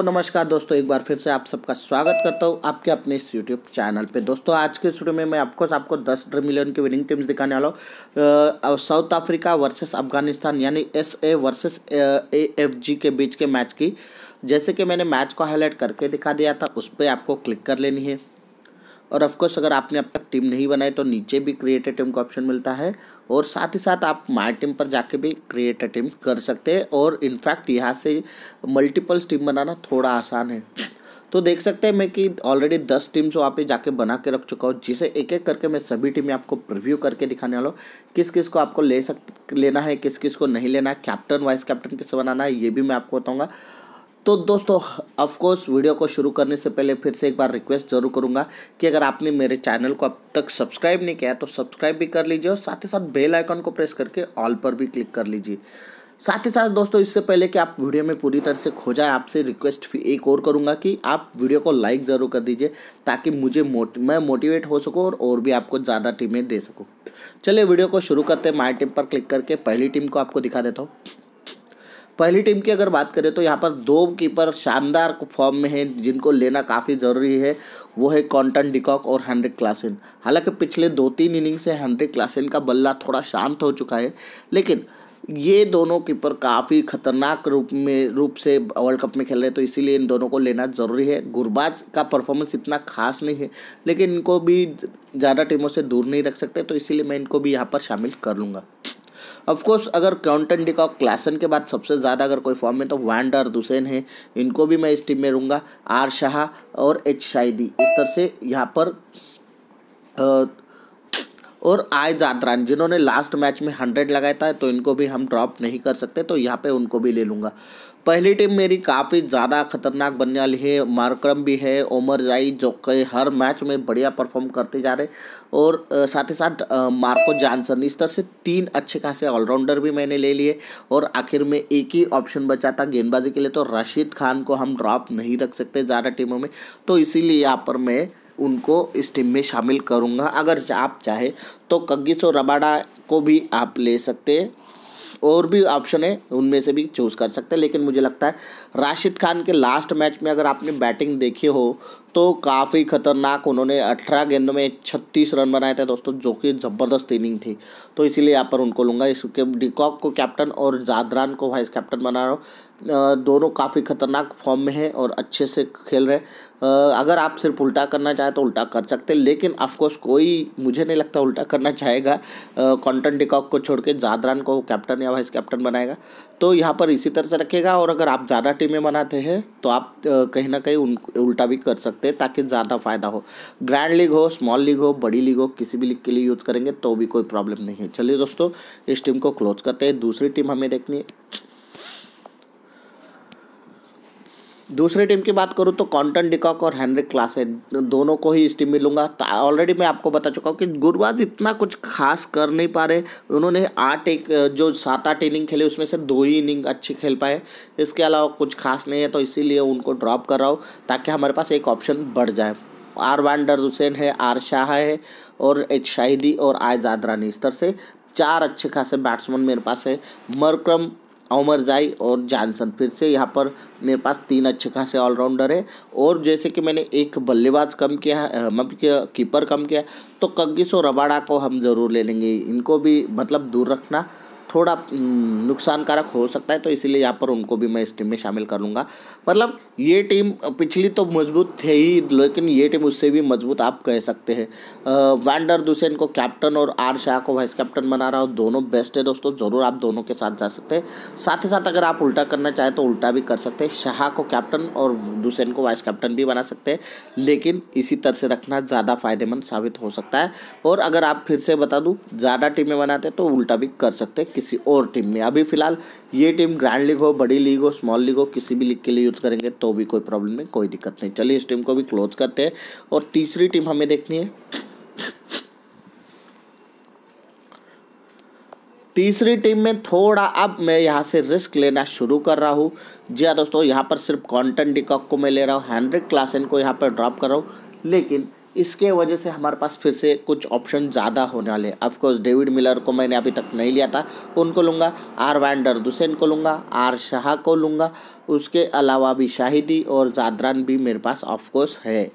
तो नमस्कार दोस्तों एक बार फिर से आप सबका स्वागत करता हूँ आपके अपने इस यूट्यूब चैनल पे दोस्तों आज के स्टूडियो में मैं आपको आपको दस मिलियन की विनिंग टीम्स दिखाने वाला हूँ साउथ अफ्रीका वर्सेस अफगानिस्तान यानी S A versus A F G के बीच के मैच की जैसे कि मैंने मैच को हाईलाइट करके दिखा दिया था उस पर आपको क्लिक कर लेनी है और ऑफकोर्स अगर आपने अब तक टीम नहीं बनाई तो नीचे भी क्रिएट ए टीम का ऑप्शन मिलता है और साथ ही साथ आप माई टीम पर जाके भी क्रिएट ए टीम कर सकते हैं और इनफैक्ट यहाँ से मल्टीपल्स टीम बनाना थोड़ा आसान है तो देख सकते हैं मैं कि ऑलरेडी दस टीम्स वहाँ पे जाके बना के रख चुका हूँ जिसे एक एक करके मैं सभी टीमें आपको प्रिव्यू करके दिखाने वाला हूँ किस किस को आपको ले सक लेना है किस किस को नहीं लेना है कैप्टन वाइस कैप्टन किसे बनाना है ये भी मैं आपको बताऊँगा तो दोस्तों कोर्स वीडियो को शुरू करने से पहले फिर से एक बार रिक्वेस्ट जरूर करूंगा कि अगर आपने मेरे चैनल को अब तक सब्सक्राइब नहीं किया तो सब्सक्राइब भी कर लीजिए और साथ ही साथ बेल आइकन को प्रेस करके ऑल पर भी क्लिक कर लीजिए साथ ही साथ दोस्तों इससे पहले कि आप वीडियो में पूरी तरह से खो जाए आपसे रिक्वेस्ट एक और करूँगा कि आप वीडियो को लाइक ज़रूर कर दीजिए ताकि मुझे मोट मैं मोटिवेट हो सकूँ और और भी आपको ज़्यादा टीमें दे सकूँ चलिए वीडियो को शुरू करते हैं माई टीम पर क्लिक करके पहली टीम को आपको दिखा देता हूँ पहली टीम की अगर बात करें तो यहाँ पर दो कीपर शानदार फॉर्म में हैं जिनको लेना काफ़ी ज़रूरी है वो है कॉन्टन डिकॉक और हैंनरिक क्लासिन हालांकि पिछले दो तीन इनिंग से हैंनरिक क्लासिन का बल्ला थोड़ा शांत हो चुका है लेकिन ये दोनों कीपर काफ़ी खतरनाक रूप में रूप से वर्ल्ड कप में खेल रहे हैं तो इसीलिए इन दोनों को लेना ज़रूरी है गुरबाज का परफॉर्मेंस इतना खास नहीं है लेकिन इनको भी ज़्यादा टीमों से दूर नहीं रख सकते तो इसीलिए मैं इनको भी यहाँ पर शामिल कर लूँगा ऑफकोर्स अगर काउंटन डिकॉक क्लासन के बाद सबसे ज़्यादा अगर कोई फॉर्म में तो वैंडर दुसेन है इनको भी मैं इस टीम में लूँगा आर शाह और एच शाहिदी इस तरह से यहाँ पर आ, और आय जादरान जिन्होंने लास्ट मैच में हंड्रेड लगाया था तो इनको भी हम ड्रॉप नहीं कर सकते तो यहाँ पे उनको भी ले लूँगा पहली टीम मेरी काफ़ी ज़्यादा खतरनाक बनने वाली है मार्क्रम भी है ओमर जाई जो कि हर मैच में बढ़िया परफॉर्म करते जा रहे और साथ ही साथ मार्को जानसन इस तरह से तीन अच्छे खासे ऑलराउंडर भी मैंने ले लिए और आखिर में एक ही ऑप्शन बचा था गेंदबाजी के लिए तो राशिद खान को हम ड्रॉप नहीं रख सकते ज़्यादा टीमों में तो इसीलिए यहाँ पर मैं उनको इस टीम में शामिल करूँगा अगर आप चाहें तो कग्गिस और रबाडा को भी आप ले सकते हैं और भी ऑप्शन है उनमें से भी चूज़ कर सकते हैं लेकिन मुझे लगता है राशिद खान के लास्ट मैच में अगर आपने बैटिंग देखी हो तो काफ़ी खतरनाक उन्होंने अठारह गेंदों में छत्तीस रन बनाए थे दोस्तों जो कि ज़बरदस्त इनिंग थी तो इसीलिए यहाँ पर उनको लूँगा इसके डिकॉक को कैप्टन और जादरान को वाइस कैप्टन बना रहा हूँ दोनों काफ़ी ख़तरनाक फॉर्म में हैं और अच्छे से खेल रहे हैं अगर आप सिर्फ उल्टा करना चाहें तो उल्टा कर सकते हैं लेकिन ऑफकोर्स कोई मुझे नहीं लगता उल्टा करना चाहेगा कॉन्टन डिकॉक को छोड़ के जादरान को कैप्टन या वाइस कैप्टन बनाएगा तो यहाँ पर इसी तरह से रखेगा और अगर आप ज़्यादा टीमें बनाते हैं तो आप कहीं ना कहीं उन उल्टा भी कर सकते हैं ताकि ज़्यादा फ़ायदा हो ग्रैंड लीग हो स्मॉल लीग हो बड़ी लीग हो किसी भी लीग के लिए यूज़ करेंगे तो भी कोई प्रॉब्लम नहीं है चलिए दोस्तों इस टीम को क्लोज करते हैं दूसरी टीम हमें देखनी है दूसरे टीम की बात करूँ तो कॉन्टन डिकॉक और हेनरिक क्लासे दोनों को ही इस टीम में लूँगा ऑलरेडी मैं आपको बता चुका हूँ कि गुरबाज इतना कुछ खास कर नहीं पा रहे उन्होंने आठ एक जो सात आठ इनिंग खेले उसमें से दो ही इनिंग अच्छी खेल पाए इसके अलावा कुछ खास नहीं है तो इसीलिए उनको ड्रॉप कर रहा हूँ ताकि हमारे पास एक ऑप्शन बढ़ जाए आर वांडर हुसैन है आर शाह है और एच शाहिदी और आयजाद रानी इस तरह से चार अच्छे खासे बैट्समैन मेरे पास है मरक्रम ओमर जाई और जानसन फिर से यहाँ पर मेरे पास तीन अच्छे खासे ऑलराउंडर है और जैसे कि मैंने एक बल्लेबाज कम किया है मतलब कीपर कम किया तो कग्गिस और रबाड़ा को हम ज़रूर ले लेंगे इनको भी मतलब दूर रखना थोड़ा हम्म, नुकसानकारक हो सकता है तो इसीलिए यहाँ पर उनको भी मैं इस टीम में शामिल कर लूँगा मतलब ये टीम पिछली तो मजबूत थे ही लेकिन ये टीम उससे भी मजबूत आप कह सकते हैं वैंडर दुसेन को कैप्टन और आर शाह को वाइस कैप्टन बना रहा हूँ दोनों बेस्ट है दोस्तों ज़रूर आप दोनों के साथ जा सकते हैं साथ ही साथ अगर आप उल्टा करना चाहें तो उल्टा भी कर सकते हैं शाह को कैप्टन और दुसेन को वाइस कैप्टन भी बना सकते हैं लेकिन इसी तरह से रखना ज़्यादा फ़ायदेमंद साबित हो सकता है और अगर आप फिर से बता दूँ ज़्यादा टीमें बनाते तो उल्टा भी कर सकते हैं किसी और टीम में अभी फिलहाल ये टीम ग्रैंड लीग हो बड़ी लीग हो स्मॉल लीग हो किसी भी लीग के लिए यूज़ करेंगे तो भी कोई प्रॉब्लम नहीं कोई दिक्कत नहीं चलिए इस टीम को भी क्लोज करते हैं और तीसरी टीम हमें देखनी है तीसरी टीम में थोड़ा अब मैं यहाँ से रिस्क लेना शुरू कर रहा हूँ जी हाँ दोस्तों यहाँ पर सिर्फ कॉन्टन डिकॉक को मैं ले रहा हूँ हैंनरिक क्लासन को यहाँ पर ड्रॉप कर रहा हूँ लेकिन इसके वजह से हमारे पास फिर से कुछ ऑप्शन ज़्यादा होने वाले कोर्स डेविड मिलर को मैंने अभी तक नहीं लिया था उनको लूँगा आर वैंडर दुसेन को लूँगा आर शाह को लूँगा उसके अलावा भी शाहिदी और जादरान भी मेरे पास ऑफकोर्स है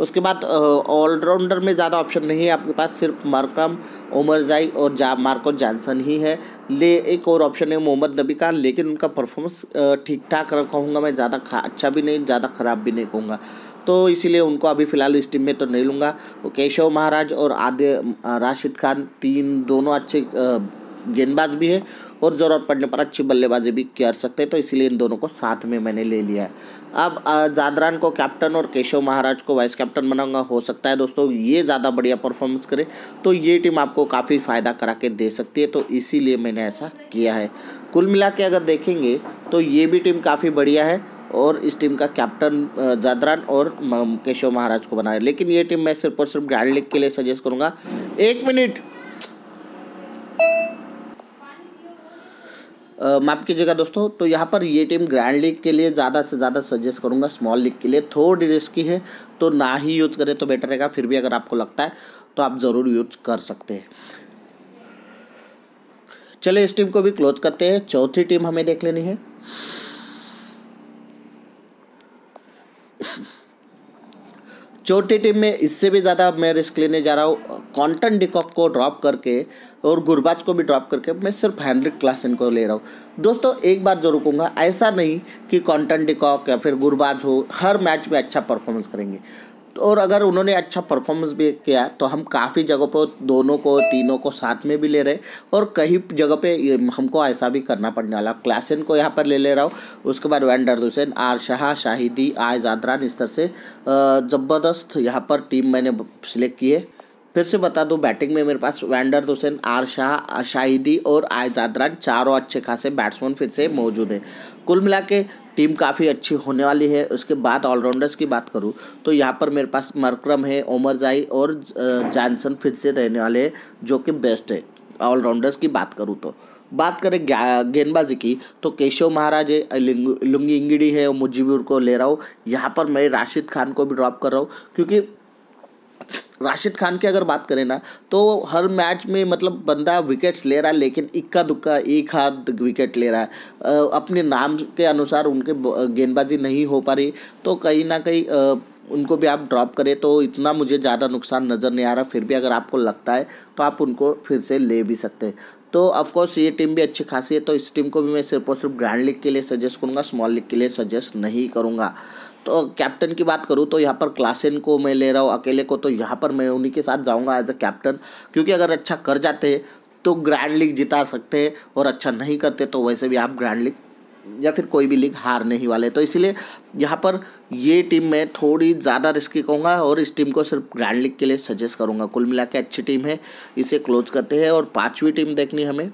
उसके बाद ऑलराउंडर में ज़्यादा ऑप्शन नहीं है आपके पास सिर्फ मरकम उमर जाई और जा मार्को जानसन ही है ले एक और ऑप्शन है मोहम्मद नबी का लेकिन उनका परफॉर्मेंस ठीक ठाक कहूँगा मैं ज़्यादा अच्छा भी नहीं ज़्यादा ख़राब भी नहीं कहूँगा तो इसीलिए उनको अभी फ़िलहाल इस टीम में तो नहीं लूँगा तो केशव महाराज और आदि राशिद खान तीन दोनों अच्छे गेंदबाज भी है और ज़रूरत पड़ने पर अच्छी बल्लेबाजी भी कर सकते हैं तो इसीलिए इन दोनों को साथ में मैंने ले लिया है अब जादरान को कैप्टन और केशव महाराज को वाइस कैप्टन बनाऊंगा हो सकता है दोस्तों ये ज़्यादा बढ़िया परफॉर्मेंस करे तो ये टीम आपको काफ़ी फ़ायदा करा के दे सकती है तो इसीलिए मैंने ऐसा किया है कुल मिला के अगर देखेंगे तो ये भी टीम काफ़ी बढ़िया है और इस टीम का कैप्टन जादरान और केशव महाराज को बनाया लेकिन ये टीम मैं सिर्फ और सिर्फ ग्रैंड लीग के लिए सजेस्ट करूंगा एक मिनट माफ़ कीजिएगा दोस्तों तो यहाँ पर ये टीम ग्रैंड लीग के लिए ज़्यादा से ज़्यादा सजेस्ट करूँगा स्मॉल लीग के लिए थोड़ी रिस्की है तो ना ही यूज़ करें तो बेटर रहेगा फिर भी अगर आपको लगता है तो आप ज़रूर यूज कर सकते हैं चले इस टीम को भी क्लोज करते हैं चौथी टीम हमें देख लेनी है छोटी टीम में इससे भी ज़्यादा मैं रिस्क लेने जा रहा हूँ कॉन्टन डिकॉक को ड्रॉप करके और गुरबाज को भी ड्रॉप करके मैं सिर्फ हैंड्रिक क्लासन को ले रहा हूँ दोस्तों एक बात जरूर कहूँगा ऐसा नहीं कि कॉन्टन डिकॉक या फिर गुरबाज हो हर मैच में अच्छा परफॉर्मेंस करेंगे और अगर उन्होंने अच्छा परफॉर्मेंस भी किया तो हम काफ़ी जगह पर दोनों को तीनों को साथ में भी ले रहे और कई जगह पे हमको ऐसा भी करना पड़ने वाला क्लासन को यहाँ पर ले ले रहा हूँ उसके बाद van der Dussen R Shah Shahidi I Zadran इस तरह से ज़बरदस्त यहाँ पर टीम मैंने सिलेक्ट किए फिर से बता दूं बैटिंग में मेरे पास van der Dussen R Shah Shahidi और आयजादरान चारों अच्छे खासे बैट्समैन फिर से मौजूद हैं कुल मिला के टीम काफ़ी अच्छी होने वाली है उसके बाद ऑलराउंडर्स की बात करूँ तो यहाँ पर मेरे पास मरक्रम है ओमर जाई और जानसन फिर से रहने वाले हैं जो कि बेस्ट है ऑलराउंडर्स की बात करूँ तो बात करें गेंदबाजी की तो केशव महाराज है लुंगी इंगड़ी है और को ले रहा हूँ यहाँ पर मैं राशिद खान को भी ड्रॉप कर रहा हूँ क्योंकि राशिद खान की अगर बात करें ना तो हर मैच में मतलब बंदा विकेट्स ले रहा है लेकिन इक्का दुक्का एक हाथ विकेट ले रहा है अपने नाम के अनुसार उनके गेंदबाजी नहीं हो पा रही तो कहीं ना कहीं उनको भी आप ड्रॉप करें तो इतना मुझे ज़्यादा नुकसान नज़र नहीं आ रहा फिर भी अगर आपको लगता है तो आप उनको फिर से ले भी सकते हैं तो ऑफकोर्स ये टीम भी अच्छी खासी है तो इस टीम को भी मैं सिर्फ और सिर्फ ग्रैंड लीग के लिए सजेस्ट करूँगा स्मॉल लीग के लिए सजेस्ट नहीं करूँगा तो कैप्टन की बात करूँ तो यहाँ पर क्लासेन को मैं ले रहा हूँ अकेले को तो यहाँ पर मैं उन्हीं के साथ जाऊँगा एज अ कैप्टन क्योंकि अगर अच्छा कर जाते तो ग्रैंड लीग जिता सकते और अच्छा नहीं करते तो वैसे भी आप ग्रैंड लीग या फिर कोई भी लीग हारने ही वाले तो इसलिए यहाँ पर ये टीम मैं थोड़ी ज़्यादा रिस्की कहूँगा और इस टीम को सिर्फ ग्रैंड लीग के लिए सजेस्ट करूँगा कुल मिला के अच्छी टीम है इसे क्लोज करते हैं और पाँचवीं टीम देखनी हमें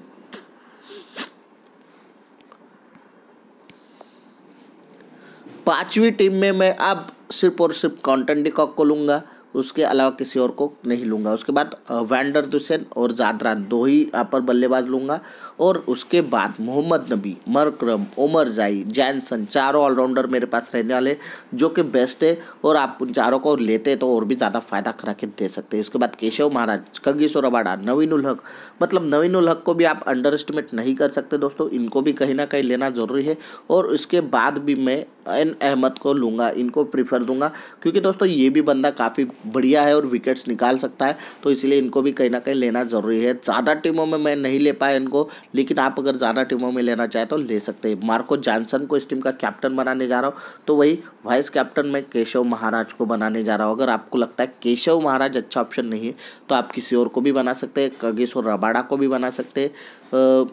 पांचवी टीम में मैं अब सिर्फ और सिर्फ कॉन्टन डिकॉक को लूँगा उसके अलावा किसी और को नहीं लूँगा उसके बाद वैंडर दुसेन और जादरान दो ही यहाँ पर बल्लेबाज लूँगा और उसके बाद मोहम्मद नबी मरक्रम उमर जाई जैनसन चारों ऑलराउंडर मेरे पास रहने वाले जो कि बेस्ट है और आप उन चारों को लेते तो और भी ज़्यादा फायदा करा के दे सकते हैं उसके बाद केशव महाराज कगीशोर अबाड़ा नवीन उलहक मतलब नवीन उलहक को भी आप अंडर एस्टिमेट नहीं कर सकते दोस्तों इनको भी कहीं ना कहीं लेना ज़रूरी है और उसके बाद भी मैं एन अहमद को लूँगा इनको प्रीफर दूंगा क्योंकि दोस्तों ये भी बंदा काफ़ी बढ़िया है और विकेट्स निकाल सकता है तो इसलिए इनको भी कहीं ना कहीं लेना ज़रूरी है ज़्यादा टीमों में मैं नहीं ले पाया इनको लेकिन आप अगर ज़्यादा टीमों में लेना चाहें तो ले सकते हैं मार्को जॉनसन को इस टीम का कैप्टन बनाने जा रहा हूँ तो वही वाइस कैप्टन में केशव महाराज को बनाने जा रहा हूँ अगर आपको लगता है केशव महाराज अच्छा ऑप्शन नहीं है तो आप किसी और को भी बना सकते हैं कगेश्वर रबाड़ा को भी बना सकते हैं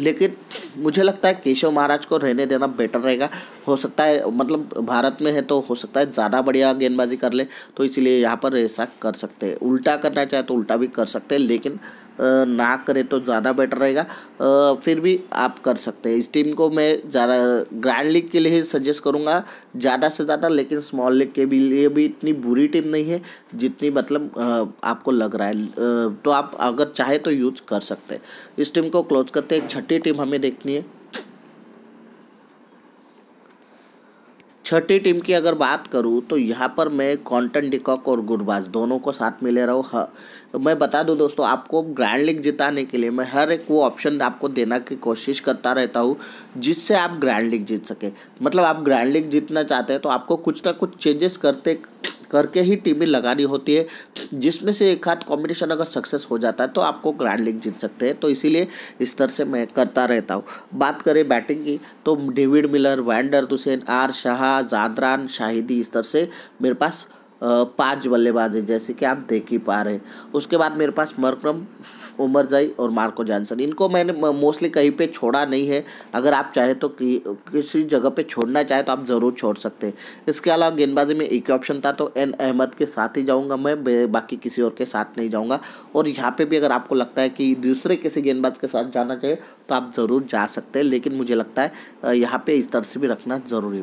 लेकिन मुझे लगता है केशव महाराज को रहने देना बेटर रहेगा हो सकता है मतलब भारत में है तो हो सकता है ज़्यादा बढ़िया गेंदबाजी कर ले तो इसीलिए यहाँ पर ऐसा कर सकते हैं उल्टा करना चाहे तो उल्टा भी कर सकते हैं लेकिन ना करें तो ज़्यादा बेटर रहेगा फिर भी आप कर सकते हैं इस टीम को मैं ज़्यादा ग्रैंड लीग के लिए सजेस्ट करूँगा ज़्यादा से ज़्यादा लेकिन स्मॉल लीग के भी लिए भी इतनी बुरी टीम नहीं है जितनी मतलब आपको लग रहा है तो आप अगर चाहे तो यूज कर सकते हैं इस टीम को क्लोज करते हैं छठी टीम हमें देखनी है छठी टीम की अगर बात करूँ तो यहाँ पर मैं कॉन्टन डिकॉक और गुडबाज दोनों को साथ में ले रहा हूँ हाँ। मैं बता दूँ दोस्तों आपको ग्रैंड लीग जिताने के लिए मैं हर एक वो ऑप्शन आपको देना की कोशिश करता रहता हूँ जिससे आप ग्रैंड लीग जीत सके मतलब आप ग्रैंड लीग जीतना चाहते हैं तो आपको कुछ ना कुछ चेंजेस करते करके ही टीमें लगानी होती है जिसमें से एक हाथ कॉम्पिटिशन अगर सक्सेस हो जाता है तो आपको ग्रैंड लीग जीत सकते हैं तो इसीलिए इस तरह से मैं करता रहता हूँ बात करें बैटिंग की तो David Miller van der Dussen R Shah Zadran Shahidi इस तरह से मेरे पास पांच बल्लेबाज है जैसे कि आप देख ही पा रहे हैं उसके बाद मेरे पास मरक्रम उमर जई और मार्को जॉनसन इनको मैंने मोस्टली कहीं पे छोड़ा नहीं है अगर आप चाहे तो कि, किसी जगह पे छोड़ना चाहे तो आप ज़रूर छोड़ सकते हैं इसके अलावा गेंदबाजी में एक ऑप्शन था तो एन अहमद के साथ ही जाऊँगा मैं बाकी किसी और के साथ नहीं जाऊँगा और यहाँ पर भी अगर आपको लगता है कि दूसरे किसी गेंदबाज के साथ जाना चाहिए तो आप ज़रूर जा सकते हैं लेकिन मुझे लगता है यहाँ पर इस तरह से भी रखना ज़रूरी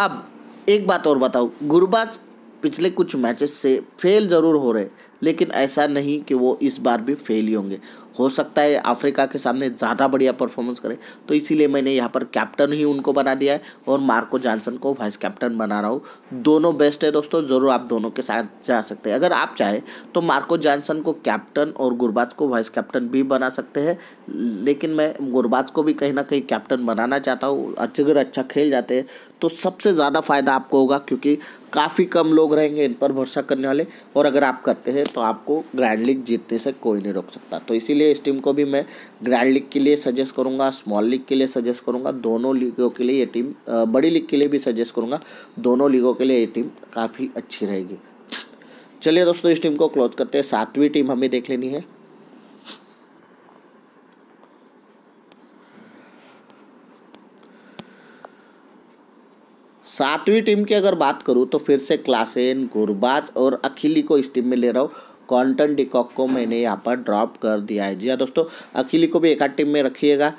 अब एक बात और बताओ गुरबाज पिछले कुछ मैचेस से फेल ज़रूर हो रहे लेकिन ऐसा नहीं कि वो इस बार भी फेल ही होंगे हो सकता है अफ्रीका के सामने ज़्यादा बढ़िया परफॉर्मेंस करें तो इसीलिए मैंने यहाँ पर कैप्टन ही उनको बना दिया है और मार्को जॉनसन को वाइस कैप्टन बना रहा हूँ दोनों बेस्ट है दोस्तों ज़रूर आप दोनों के साथ जा सकते हैं अगर आप चाहें तो मार्को जॉनसन को कैप्टन और गुरबाज को वाइस कैप्टन भी बना सकते हैं लेकिन मैं गुरबाज को भी कहीं ना कहीं कैप्टन बनाना चाहता हूँ अच्छे अगर अच्छा खेल जाते हैं तो सबसे ज़्यादा फ़ायदा आपको होगा क्योंकि काफ़ी कम लोग रहेंगे इन पर भरोसा करने वाले और अगर आप करते हैं तो आपको ग्रैंड लीग जीतने से कोई नहीं रोक सकता तो इसीलिए इस टीम को भी मैं ग्रैंड लीग के लिए सजेस्ट करूँगा स्मॉल लीग के लिए सजेस्ट करूँगा दोनों लीगों के लिए ये टीम बड़ी लीग के लिए भी सजेस्ट करूँगा दोनों लीगों के लिए ये टीम काफ़ी अच्छी रहेगी चलिए दोस्तों इस टीम को क्लोज करते हैं सातवीं टीम हमें देख लेनी है सातवीं टीम की अगर बात करूँ तो फिर से क्लासेन गुरबाज और अखिली को इस टीम में ले रहा हूँ कॉन्टन डिकॉक को मैंने यहाँ पर ड्रॉप कर दिया है जी हाँ दोस्तों अखिली को भी एक आध टीम में रखिएगा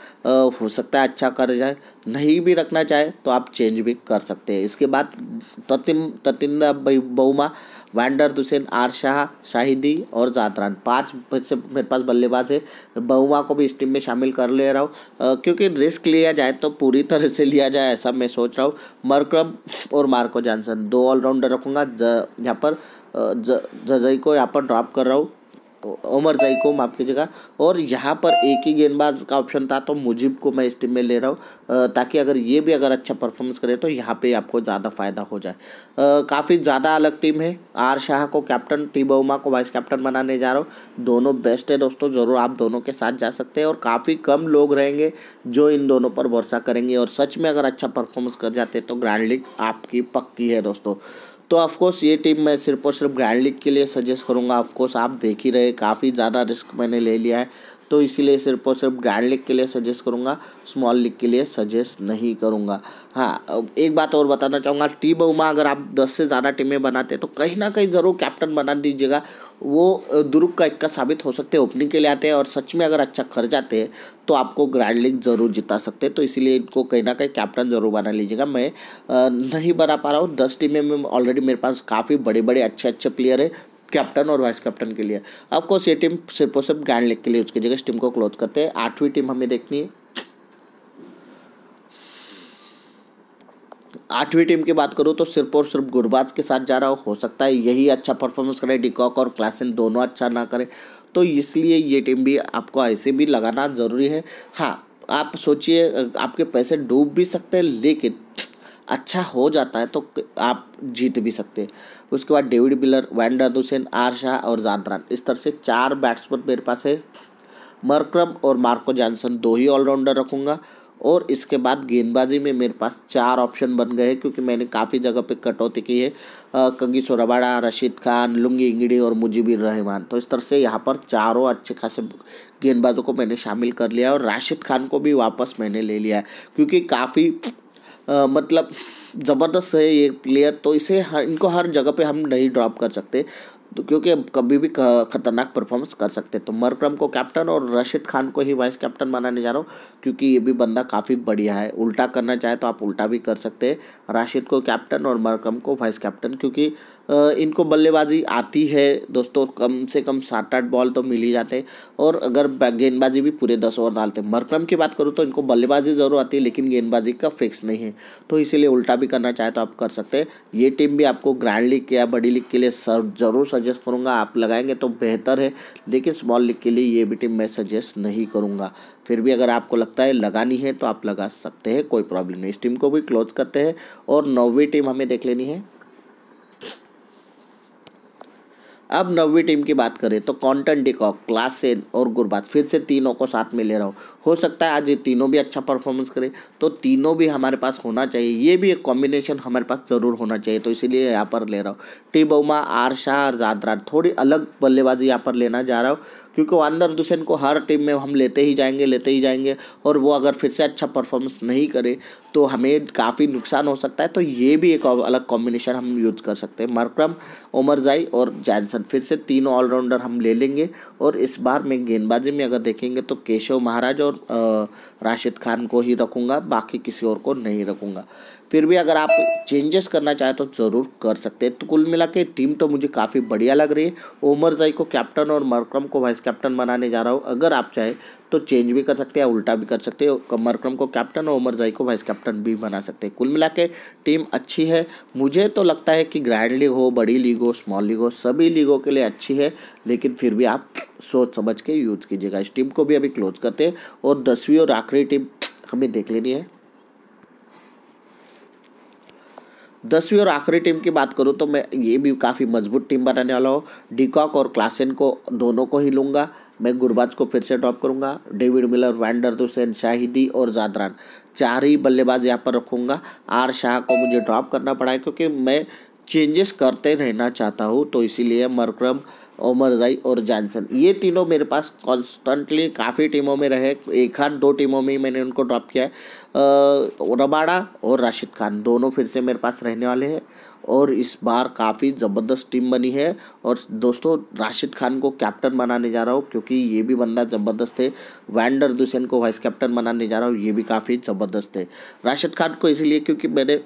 हो सकता है अच्छा कर जाए नहीं भी रखना चाहे तो आप चेंज भी कर सकते हैं इसके बाद ततिम ततिंदा Bavuma van der Dussen R Shah Shahidi और जातरान पांच से मेरे पास बल्लेबाज है बहुमा को भी इस टीम में शामिल कर ले रहा हूँ क्योंकि रिस्क लिया जाए तो पूरी तरह से लिया जाए ऐसा मैं सोच रहा हूँ मरक्रम और मार्को जॉनसन दो ऑलराउंडर रखूँगा यहाँ पर जजई को यहाँ पर ड्रॉप कर रहा हूँ उमर जई को माफ़ कीजिएगा और यहाँ पर एक ही गेंदबाज का ऑप्शन था तो मुजीब को मैं इस टीम में ले रहा हूँ ताकि अगर ये भी अगर अच्छा परफॉर्मेंस करे तो यहाँ पे आपको ज़्यादा फ़ायदा हो जाए काफ़ी ज़्यादा अलग टीम है आर शाह को कैप्टन टी बहुमा को वाइस कैप्टन बनाने जा रहा हूँ दोनों बेस्ट है दोस्तों ज़रूर आप दोनों के साथ जा सकते हैं और काफ़ी कम लोग रहेंगे जो इन दोनों पर भरोसा करेंगे और सच में अगर अच्छा परफॉर्मेंस कर जाते तो ग्रैंड लीग आपकी पक्की है दोस्तों तो ऑफकोर्स ये टीम मैं सिर्फ और सिर्फ ग्रैंड लीग के लिए सजेस्ट करूँगा ऑफकोर्स आप देख ही रहे काफ़ी ज़्यादा रिस्क मैंने ले लिया है तो इसीलिए सिर्फ और सिर्फ ग्रैंड लीग के लिए सजेस्ट करूँगा स्मॉल लीग के लिए सजेस्ट नहीं करूँगा हाँ एक बात और बताना चाहूँगा टी बहुमा अगर आप दस से ज़्यादा टीमें बनाते तो कहीं ना कहीं ज़रूर कैप्टन बना दीजिएगा वो दुर्ग का इक्का साबित हो सकते हैं ओपनिंग के लिए आते हैं और सच में अगर अच्छा खर जाते हैं तो आपको ग्रैंड लीग ज़रूर जिता सकते हैं तो इसीलिए इनको कहीं ना कहीं कैप्टन ज़रूर बना लीजिएगा मैं नहीं बना पा रहा हूँ दस टीमें में ऑलरेडी मेरे पास काफ़ी बड़े बड़े अच्छे अच्छे प्लेयर है कैप्टन और वाइस कैप्टन के लिए ऑफकोर्स ये टीम सिर्फ और सिर्फ ग्रैंड लीग के लिए उसकी जगह इस टीम को क्लोज करते हैं आठवीं टीम हमें देखनी है आठवीं टीम की बात करूँ तो सिर्फ और सिर्फ गुरबाज के साथ जा रहा हो, सकता है यही अच्छा परफॉर्मेंस करे डिकॉक और क्लासिन दोनों अच्छा ना करें तो इसलिए ये टीम भी आपको ऐसे भी लगाना ज़रूरी है हाँ आप सोचिए आपके पैसे डूब भी सकते हैं लेकिन अच्छा हो जाता है तो आप जीत भी सकते हैं उसके बाद David Miller van der Dussen R Shah और जादरान इस तरह से चार बैट्समैन मेरे पास है मरक्रम और मार्को जॉनसन दो ही ऑलराउंडर रखूँगा और इसके बाद गेंदबाजी में मेरे पास चार ऑप्शन बन गए हैं क्योंकि मैंने काफ़ी जगह पे कटौती की है कंगी Rabada Rashid Khan Lungi Ngidi और मुजीबिर रहमान तो इस तरह से यहाँ पर चारों अच्छे खासे गेंदबाजों को मैंने शामिल कर लिया और राशिद खान को भी वापस मैंने ले लिया है क्योंकि काफ़ी आ, मतलब ज़बरदस्त है ये प्लेयर तो इसे हर इनको हर जगह पे हम नहीं ड्रॉप कर सकते तो क्योंकि कभी भी ख़तरनाक परफॉर्मेंस कर सकते हैं तो मरक्रम को कैप्टन और रशीद खान को ही वाइस कैप्टन बनाने जा रहा हूँ क्योंकि ये भी बंदा काफ़ी बढ़िया है उल्टा करना चाहे तो आप उल्टा भी कर सकते हैं राशिद को कैप्टन और मरक्रम को वाइस कैप्टन क्योंकि इनको बल्लेबाजी आती है दोस्तों कम से कम सात आठ बॉल तो मिल ही जाते और अगर गेंदबाजी भी पूरे दस ओवर डालते मरक्रम की बात करूँ तो इनको बल्लेबाजी ज़रूर आती है लेकिन गेंदबाजी का फिक्स नहीं है तो इसीलिए उल्टा भी करना चाहे तो आप कर सकते हैं ये टीम भी आपको ग्रैंड लीग या बड़ी लीग के लिए जरूर सजेस्ट करूँगा आप लगाएंगे तो बेहतर है लेकिन स्मॉल लीग के लिए ये भी टीम मैं सजेस्ट नहीं करूँगा फिर भी अगर आपको लगता है लगानी है तो आप लगा सकते हैं कोई प्रॉब्लम नहीं इस टीम को भी क्लोज करते हैं और नौवीं टीम हमें देख लेनी है अब नवी टीम की बात करें तो कॉन्टन डिकॉक क्लासेन और गुरबात फिर से तीनों को साथ में ले रहा हूँ हो सकता है आज ये तीनों भी अच्छा परफॉर्मेंस करे तो तीनों भी हमारे पास होना चाहिए ये भी एक कॉम्बिनेशन हमारे पास ज़रूर होना चाहिए तो इसीलिए यहाँ पर ले रहा हूँ टी बउमा आरशाह और जादरा थोड़ी अलग बल्लेबाजी यहाँ पर लेना जा रहा हूँ क्योंकि वानर दुसैन को हर टीम में हम लेते ही जाएंगे लेते ही जाएंगे और वो अगर फिर से अच्छा परफॉर्मेंस नहीं करे तो हमें काफ़ी नुकसान हो सकता है तो ये भी एक अलग कॉम्बिनेशन हम यूज़ कर सकते हैं मरक्रम ओमरजाई और जैनसन फिर से तीनों ऑलराउंडर हम ले लेंगे और इस बार में गेंदबाजी में अगर देखेंगे तो केशव महाराज और राशिद खान को ही रखूँगा बाकी किसी और को नहीं रखूँगा फिर भी अगर आप चेंजेस करना चाहें तो ज़रूर कर सकते हैं तो कुल मिला के टीम तो मुझे काफ़ी बढ़िया लग रही है ओमर जई को कैप्टन और मरक्रम को वाइस कैप्टन बनाने जा रहा हूँ अगर आप चाहें तो चेंज भी कर सकते हैं उल्टा भी कर सकते हैं कमरक्रम को कैप्टन और उमर जई को वाइस कैप्टन भी बना सकते हैं कुल मिला टीम अच्छी है मुझे तो लगता है कि ग्रैंड लीग हो बड़ी लीग हो स्मॉल लीग हो सभी लीगों के लिए अच्छी है लेकिन फिर भी आप सोच समझ के यूज़ कीजिएगा इस टीम को भी अभी क्लोज करते हैं और दसवीं और आखिरी टीम हमें देख लेनी है दसवीं और आखिरी टीम की बात करूँ तो मैं ये भी काफ़ी मजबूत टीम बनाने वाला हूँ डिकॉक और क्लासेन को दोनों को ही लूँगा मैं गुरबाज को फिर से ड्रॉप करूंगा David Miller van der Dussen Shahidi और जादरान चार ही बल्लेबाज यहाँ पर रखूंगा आर शाह को मुझे ड्रॉप करना पड़ा है क्योंकि मैं चेंजेस करते रहना चाहता हूँ तो इसीलिए मरक्रम ओमरजाई और जानसन ये तीनों मेरे पास कॉन्स्टेंटली काफ़ी टीमों में रहे एक हाथ दो टीमों में ही मैंने उनको ड्रॉप किया है रबाड़ा और राशिद खान दोनों फिर से मेरे पास रहने वाले हैं और इस बार काफ़ी ज़बरदस्त टीम बनी है और दोस्तों राशिद खान को कैप्टन बनाने जा रहा हूँ क्योंकि ये भी बंदा ज़बरदस्त है वैंडर दुसैन को वाइस कैप्टन बनाने जा रहा हूँ ये भी काफ़ी ज़बरदस्त है राशिद खान को इसीलिए क्योंकि मैंने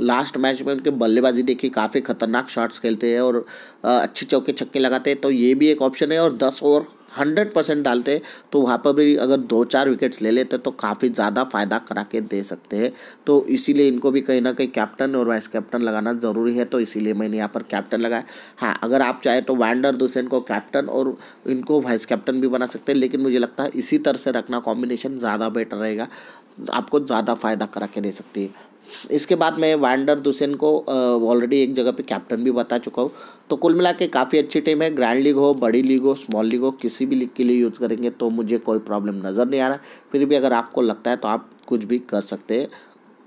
लास्ट मैच में उनके बल्लेबाजी देखी काफ़ी खतरनाक शॉट्स खेलते हैं और अच्छे चौके छक्के लगाते हैं तो ये भी एक ऑप्शन है और दस ओवर हंड्रेड परसेंट डालते तो वहाँ पर भी अगर दो चार विकेट्स ले लेते तो काफ़ी ज़्यादा फ़ायदा करा के दे सकते हैं तो इसीलिए इनको भी कहीं ना कहीं कैप्टन और वाइस कैप्टन लगाना ज़रूरी है तो इसीलिए मैंने यहाँ पर कैप्टन लगाया हाँ अगर आप चाहे तो वैंडर दुसैन को कैप्टन और इनको वाइस कैप्टन भी बना सकते हैं लेकिन मुझे लगता है इसी तरह से रखना कॉम्बिनेशन ज़्यादा बेटर रहेगा आपको ज़्यादा फ़ायदा करा के दे सकती है इसके बाद मैं वैंडर दुसेन को ऑलरेडी एक जगह पे कैप्टन भी बता चुका हूँ तो कुल मिला के काफ़ी अच्छी टीम है ग्रैंड लीग हो बड़ी लीग हो स्मॉल लीग हो किसी भी लीग के लिए यूज़ करेंगे तो मुझे कोई प्रॉब्लम नज़र नहीं आ रहा फिर भी अगर आपको लगता है तो आप कुछ भी कर सकते हैं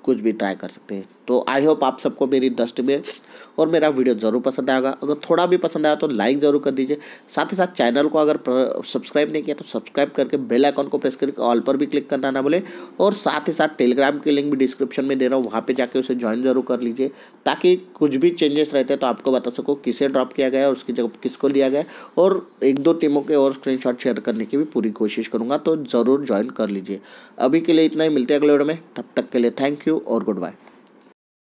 कुछ भी ट्राई कर सकते हैं तो आई होप आप सबको मेरी इंडस्ट्री में और मेरा वीडियो ज़रूर पसंद आएगा अगर थोड़ा भी पसंद आया तो लाइक ज़रूर कर दीजिए साथ ही साथ चैनल को अगर सब्सक्राइब नहीं किया तो सब्सक्राइब करके बेल आइकॉन को प्रेस करके ऑल पर भी क्लिक करना ना भूलें और साथ ही साथ टेलीग्राम की लिंक भी डिस्क्रिप्शन में दे रहा हूँ वहाँ पर जाके उसे ज्वाइन ज़रूर कर लीजिए ताकि कुछ भी चेंजेस रहते हैं तो आपको बता सको किसे ड्रॉप किया गया और उसकी जगह किसको लिया गया और एक दो टीमों के और स्क्रीन शेयर करने की भी पूरी कोशिश करूँगा तो ज़रूर ज्वाइन कर लीजिए अभी के लिए इतना ही मिलते हैं अगले वीडियो में तब तक के लिए थैंक यू और गुड बाय